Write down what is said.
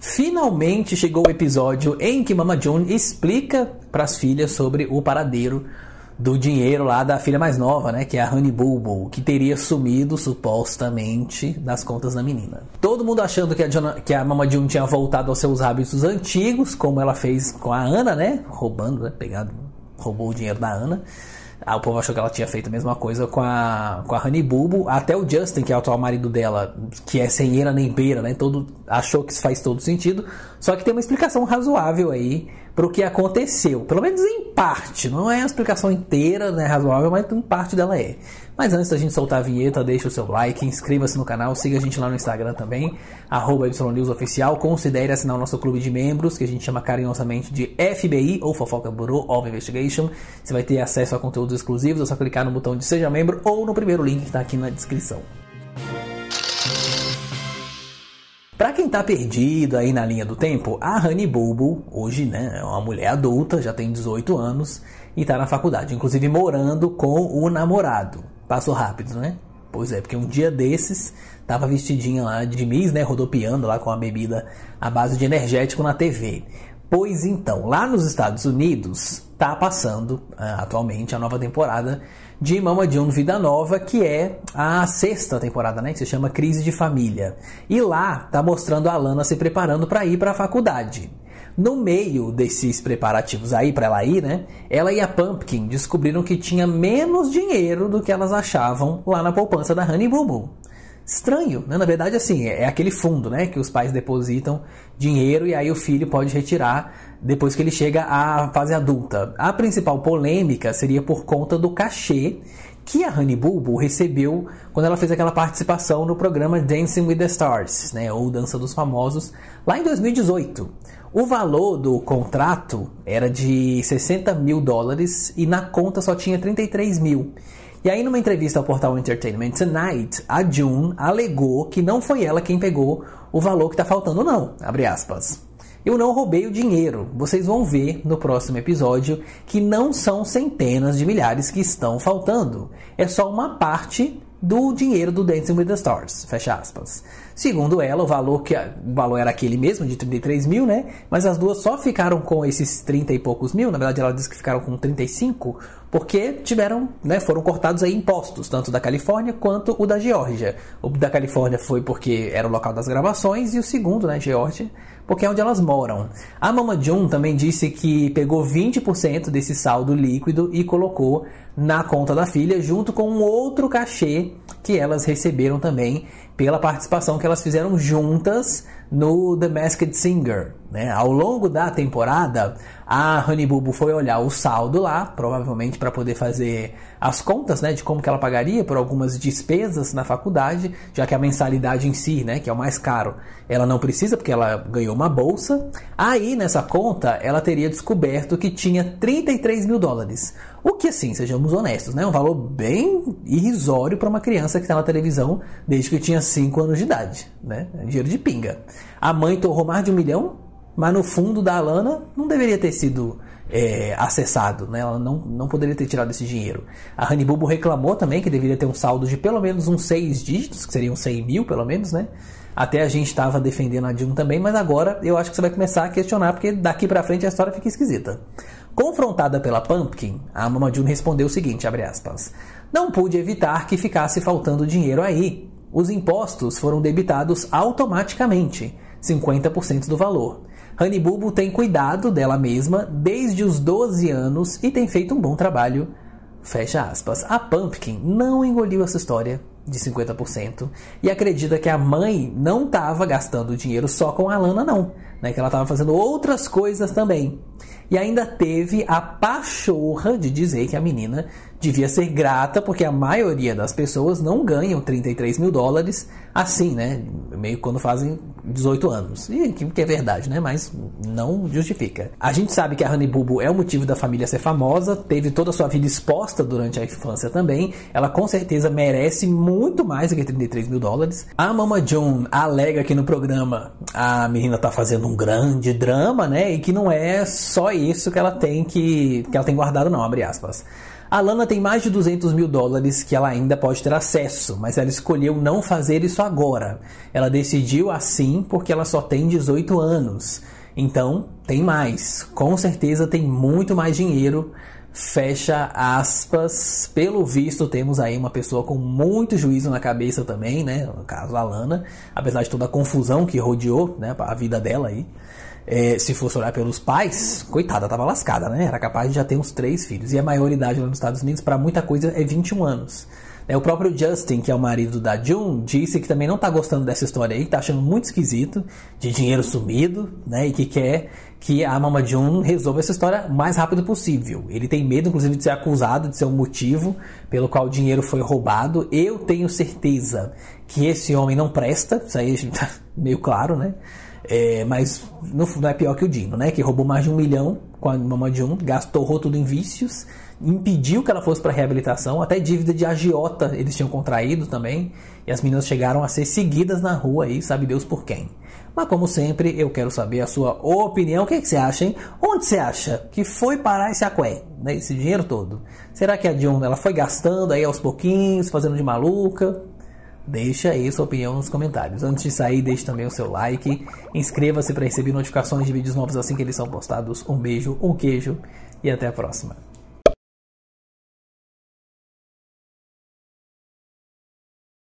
Finalmente chegou o episódio em que Mama June explica para as filhas sobre o paradeiro do dinheiro lá da filha mais nova, né, que é a Honey Bulbul, que teria sumido supostamente das contas da menina. Todo mundo achando que a, Jonah, que a Mama June tinha voltado aos seus hábitos antigos, como ela fez com a Ana, né, roubando, né, pegado, roubou o dinheiro da Ana. Ah, o povo achou que ela tinha feito a mesma coisa com a, com a Honey Bulbo. Até o Justin, que é o atual marido dela, que é sem eira nem beira, né? Todo, achou que isso faz todo sentido. Só que tem uma explicação razoável aí para o que aconteceu. Pelo menos em parte. Não é a explicação inteira, né, razoável, mas em parte dela é. Mas antes da gente soltar a vinheta, deixa o seu like, inscreva-se no canal, siga a gente lá no Instagram também, arroba YNewsOficial. Considere assinar o nosso clube de membros, que a gente chama carinhosamente de FBI, ou Fofoca Bureau of Investigation. Você vai ter acesso a conteúdos exclusivos, é só clicar no botão de Seja Membro ou no primeiro link que está aqui na descrição. Para quem está perdido aí na linha do tempo, a Honey Bulbul, hoje né, é uma mulher adulta, já tem 18 anos e está na faculdade, inclusive morando com o namorado. Passou rápido, né? Pois é, porque um dia desses tava vestidinha lá de Miss, né, rodopiando lá com a bebida à base de energético na TV. Pois então, lá nos Estados Unidos tá passando uh, atualmente a nova temporada de Mama John Vida Nova, que é a sexta temporada, né? Que se chama Crise de Família. E lá tá mostrando a Lana se preparando para ir para a faculdade. No meio desses preparativos aí para ela ir, né? Ela e a Pumpkin descobriram que tinha menos dinheiro do que elas achavam lá na poupança da Honey Boo Boo estranho, né? Na verdade, assim, é, é aquele fundo, né? Que os pais depositam dinheiro e aí o filho pode retirar depois que ele chega à fase adulta. A principal polêmica seria por conta do cachê que a Honey Bulbo recebeu quando ela fez aquela participação no programa Dancing with the Stars, né? Ou Dança dos Famosos, lá em 2018. O valor do contrato era de 60 mil dólares e na conta só tinha 33 mil. E aí, numa entrevista ao portal Entertainment Tonight, a June alegou que não foi ela quem pegou o valor que está faltando, não. Abre aspas. Eu não roubei o dinheiro. Vocês vão ver no próximo episódio que não são centenas de milhares que estão faltando. É só uma parte do dinheiro do Dancing with the Stars, fecha aspas. Segundo ela, o valor que o valor era aquele mesmo de 33 mil, né? Mas as duas só ficaram com esses 30 e poucos mil. Na verdade, ela disse que ficaram com 35 porque tiveram, né, foram cortados aí impostos, tanto da Califórnia quanto o da Geórgia. O da Califórnia foi porque era o local das gravações e o segundo, né, Geórgia, porque é onde elas moram. A Mama June também disse que pegou 20% desse saldo líquido e colocou na conta da filha, junto com um outro cachê que elas receberam também pela participação que elas fizeram juntas no The Masked Singer. Né? Ao longo da temporada, a Honey Bubu foi olhar o saldo lá, provavelmente para poder fazer as contas né, de como que ela pagaria por algumas despesas na faculdade, já que a mensalidade em si, né, que é o mais caro, ela não precisa porque ela ganhou uma bolsa. Aí, nessa conta, ela teria descoberto que tinha 33 mil dólares o que, assim, sejamos honestos, né? É um valor bem irrisório para uma criança que está na televisão desde que tinha 5 anos de idade, né? É dinheiro de pinga. A mãe torrou mais de um milhão, mas no fundo da Alana não deveria ter sido é, acessado, né? Ela não, não poderia ter tirado esse dinheiro. A Honeybubo reclamou também que deveria ter um saldo de pelo menos uns 6 dígitos, que seriam 100 mil pelo menos, né? Até a gente estava defendendo a Dilma também, mas agora eu acho que você vai começar a questionar, porque daqui para frente a história fica esquisita. Confrontada pela Pumpkin, a Mama June respondeu o seguinte, aspas, Não pude evitar que ficasse faltando dinheiro aí. Os impostos foram debitados automaticamente, 50% do valor. Honeybubu tem cuidado dela mesma desde os 12 anos e tem feito um bom trabalho. Fecha aspas. A Pumpkin não engoliu essa história de 50% e acredita que a mãe não estava gastando dinheiro só com a Lana, não. Né? Que ela estava fazendo outras coisas também. E ainda teve a pachorra de dizer que a menina devia ser grata, porque a maioria das pessoas não ganham 33 mil dólares assim, né? Meio quando fazem 18 anos. E que, é verdade, né? Mas não justifica. A gente sabe que a Honey Bubu é o motivo da família ser famosa, teve toda a sua vida exposta durante a infância também. Ela com certeza merece muito mais do que 33 mil dólares. A Mama Joan alega que no programa a menina tá fazendo um grande drama, né? E que não é só isso que ela tem que, que ela tem guardado, não, abre aspas. A Lana tem mais de 200 mil dólares que ela ainda pode ter acesso, mas ela escolheu não fazer isso agora. Ela decidiu assim porque ela só tem 18 anos. Então, tem mais. Com certeza tem muito mais dinheiro. Fecha aspas. Pelo visto, temos aí uma pessoa com muito juízo na cabeça também, né? No caso, a Lana. Apesar de toda a confusão que rodeou né, a vida dela aí. É, se fosse olhar pelos pais, coitada, tava lascada, né? Era capaz de já ter uns três filhos. E a maioridade lá nos Estados Unidos, para muita coisa, é 21 anos. É, o próprio Justin, que é o marido da June, disse que também não tá gostando dessa história aí, que tá achando muito esquisito, de dinheiro sumido, né? E que quer que a Mama June resolva essa história o mais rápido possível. Ele tem medo, inclusive, de ser acusado de ser o motivo pelo qual o dinheiro foi roubado. Eu tenho certeza que esse homem não presta, isso aí tá meio claro, né? É, mas no fundo é pior que o Dino, né? Que roubou mais de um milhão com a Mama Jun, gastou tudo em vícios, impediu que ela fosse para reabilitação, até dívida de agiota eles tinham contraído também, e as meninas chegaram a ser seguidas na rua aí, sabe Deus por quem. Mas como sempre, eu quero saber a sua opinião. O que, é que você acha, hein? Onde você acha que foi parar esse aqué, né? Esse dinheiro todo? Será que a Jun ela foi gastando aí aos pouquinhos, fazendo de maluca? Deixa aí sua opinião nos comentários. Antes de sair, deixe também o seu like, inscreva-se para receber notificações de vídeos novos assim que eles são postados. Um beijo, um queijo e até a próxima.